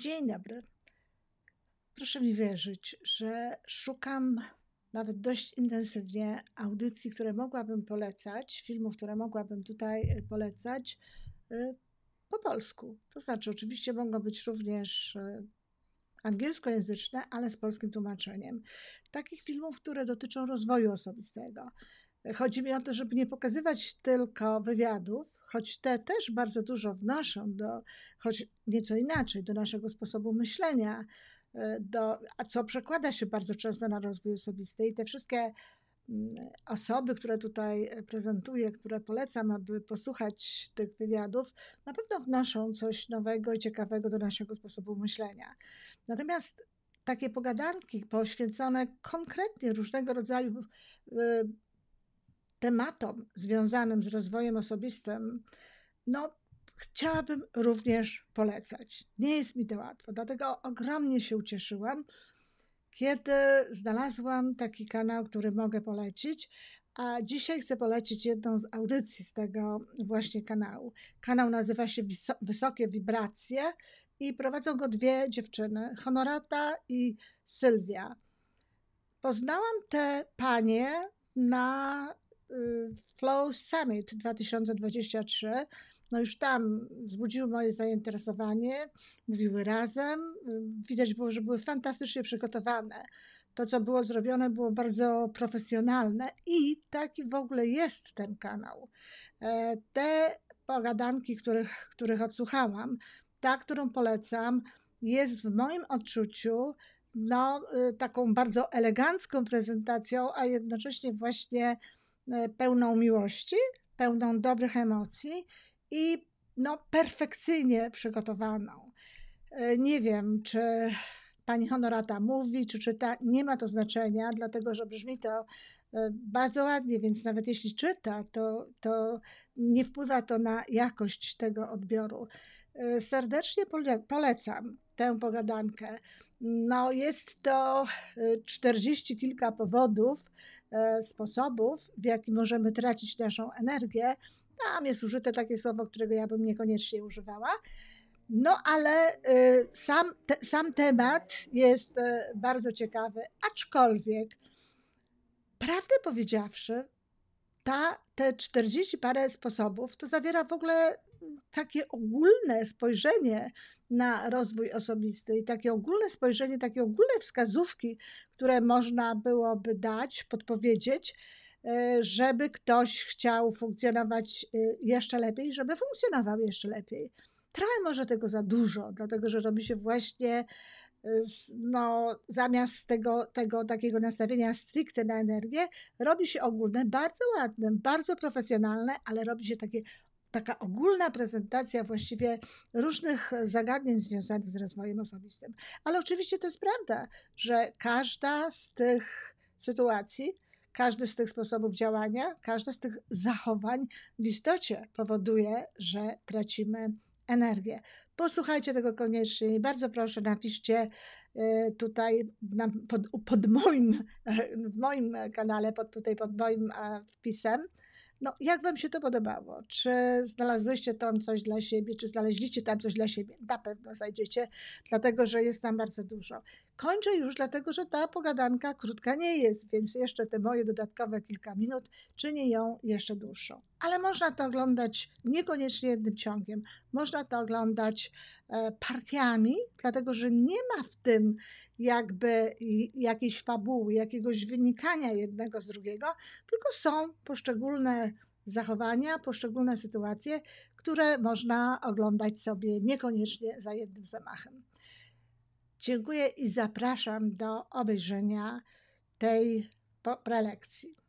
Dzień dobry. Proszę mi wierzyć, że szukam nawet dość intensywnie audycji, które mogłabym polecać, filmów, które mogłabym tutaj y, polecać y, po polsku. To znaczy, oczywiście mogą być również y, angielskojęzyczne, ale z polskim tłumaczeniem. Takich filmów, które dotyczą rozwoju osobistego. Chodzi mi o to, żeby nie pokazywać tylko wywiadów, choć te też bardzo dużo wnoszą, do, choć nieco inaczej, do naszego sposobu myślenia, e, do, a co przekłada się bardzo często na rozwój osobisty. I te wszystkie mm, osoby, które tutaj e, prezentuję, które polecam, aby posłuchać tych wywiadów, na pewno wnoszą coś nowego i ciekawego do naszego sposobu myślenia. Natomiast takie pogadanki poświęcone konkretnie różnego rodzaju e, tematom związanym z rozwojem osobistym, no chciałabym również polecać. Nie jest mi to łatwo, dlatego ogromnie się ucieszyłam, kiedy znalazłam taki kanał, który mogę polecić. A dzisiaj chcę polecić jedną z audycji z tego właśnie kanału. Kanał nazywa się Wysokie Wibracje i prowadzą go dwie dziewczyny, Honorata i Sylwia. Poznałam te panie na Y, Flow Summit 2023. No już tam wzbudziły moje zainteresowanie, mówiły razem. Y, widać było, że były fantastycznie przygotowane. To, co było zrobione, było bardzo profesjonalne i taki w ogóle jest ten kanał. E, te pogadanki, których, których odsłuchałam, ta, którą polecam, jest w moim odczuciu no, y, taką bardzo elegancką prezentacją, a jednocześnie właśnie E, pełną miłości, pełną dobrych emocji i no, perfekcyjnie przygotowaną. E, nie wiem, czy pani Honorata mówi, czy czyta, nie ma to znaczenia, dlatego że brzmi to e, bardzo ładnie, więc nawet jeśli czyta, to, to nie wpływa to na jakość tego odbioru. Serdecznie polecam tę pogadankę. No, jest to e, czterdzieści kilka powodów, e, sposobów, w jaki możemy tracić naszą energię. Tam jest użyte takie słowo, którego ja bym niekoniecznie używała. No, ale e, sam, te, sam temat jest bardzo ciekawy, aczkolwiek, prawdę powiedziawszy, ta, te 40 parę sposobów to zawiera w ogóle takie ogólne spojrzenie na rozwój osobisty i takie ogólne spojrzenie, takie ogólne wskazówki, które można byłoby dać, podpowiedzieć, e, żeby ktoś chciał funkcjonować e, jeszcze lepiej, żeby funkcjonował jeszcze lepiej. Trochę może tego za dużo, dlatego że robi się właśnie no, zamiast tego, tego takiego nastawienia stricte na energię, robi się ogólne, bardzo ładne, bardzo profesjonalne, ale robi się takie, taka ogólna prezentacja właściwie różnych zagadnień związanych z rozwojem osobistym. Ale oczywiście to jest prawda, że każda z tych sytuacji, każdy z tych sposobów działania, każde z tych zachowań w istocie powoduje, że tracimy energię. Posłuchajcie tego koniecznie i bardzo proszę napiszcie e, tutaj pod, pod moim, e, w moim kanale, pod, tutaj pod moim e, wpisem, no, jak Wam się to podobało? Czy znalazłyście tam coś dla siebie? Czy znaleźliście tam coś dla siebie? Na pewno znajdziecie, dlatego że jest tam bardzo dużo. Kończę już, dlatego że ta pogadanka krótka nie jest, więc jeszcze te moje dodatkowe kilka minut czynię ją jeszcze dłuższą. Ale można to oglądać niekoniecznie jednym ciągiem. Można to oglądać E, partiami, dlatego że nie ma w tym jakby jakiejś fabuły, jakiegoś wynikania jednego z drugiego, tylko są poszczególne zachowania, poszczególne sytuacje, które można oglądać sobie niekoniecznie za jednym zamachem. Dziękuję i zapraszam do obejrzenia tej prelekcji.